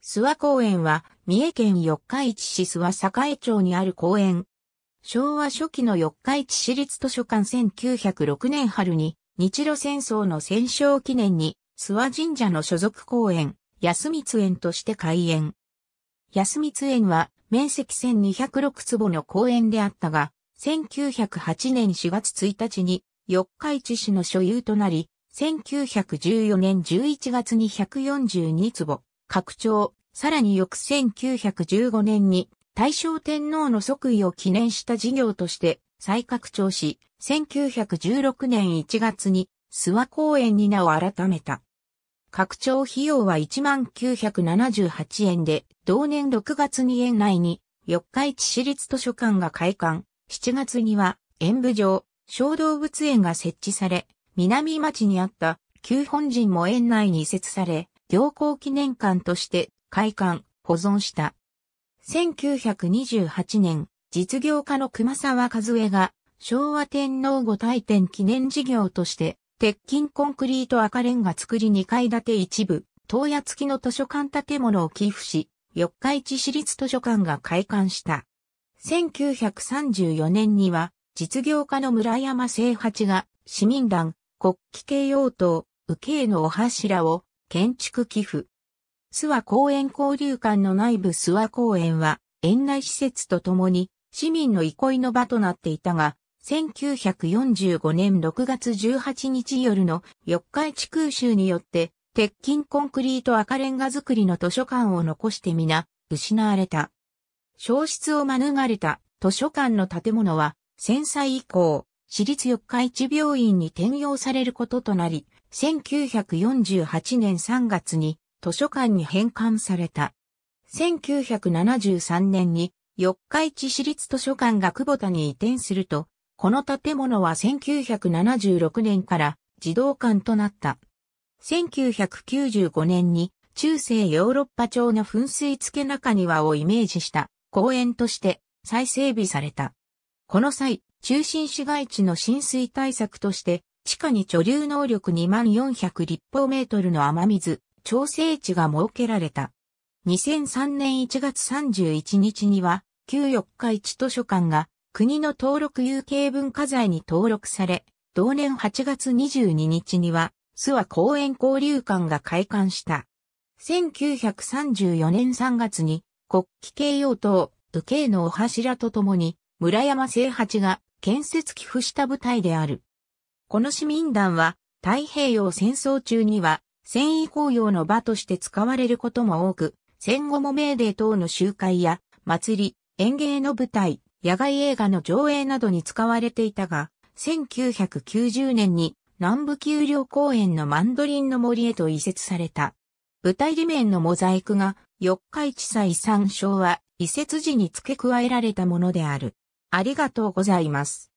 諏訪公園は、三重県四日市市諏訪栄町にある公園。昭和初期の四日市市立図書館1906年春に、日露戦争の戦勝記念に、諏訪神社の所属公園、安光園として開園。安光園は、面積1206坪の公園であったが、1908年4月1日に、四日市市の所有となり、1914年11月に142坪、拡張、さらに翌1915年に大正天皇の即位を記念した事業として再拡張し、1916年1月に諏訪公園に名を改めた。拡張費用は1978円で、同年6月に園内に、四日市市立図書館が開館、7月には、演舞場、小動物園が設置され、南町にあった、旧本陣も園内に移設され、行幸記念館として開館、保存した。1928年、実業家の熊沢和江が昭和天皇御大典記念事業として、鉄筋コンクリート赤レンガ作り2階建て一部、東屋付きの図書館建物を寄付し、四日市市立図書館が開館した。1934年には、実業家の村山清八が、市民団、国旗系用等、右へのお柱を、建築寄付。諏訪公園交流館の内部諏訪公園は、園内施設とともに、市民の憩いの場となっていたが、1945年6月18日夜の四日市空襲によって、鉄筋コンクリート赤レンガ造りの図書館を残して皆、失われた。消失を免れた図書館の建物は、戦災以降、私立四日市病院に転用されることとなり、1948年3月に図書館に返還された。1973年に四日市市立図書館が久保田に移転すると、この建物は1976年から児童館となった。1995年に中世ヨーロッパ町の噴水付け中庭をイメージした公園として再整備された。この際、中心市街地の浸水対策として地下に貯留能力2400立方メートルの雨水、調整池が設けられた。2003年1月31日には、旧四日市図書館が国の登録有形文化財に登録され、同年8月22日には、諏訪公園交流館が開館した。1934年3月に、国旗掲揚等、右慶のお柱とともに、村山清八が建設寄付した舞台である。この市民団は太平洋戦争中には戦意公用の場として使われることも多く、戦後もメーデー等の集会や祭り、演芸の舞台、野外映画の上映などに使われていたが、1990年に南部丘陵公園のマンドリンの森へと移設された。舞台裏面のモザイクが、四日市祭参照は移設時に付け加えられたものである。ありがとうございます。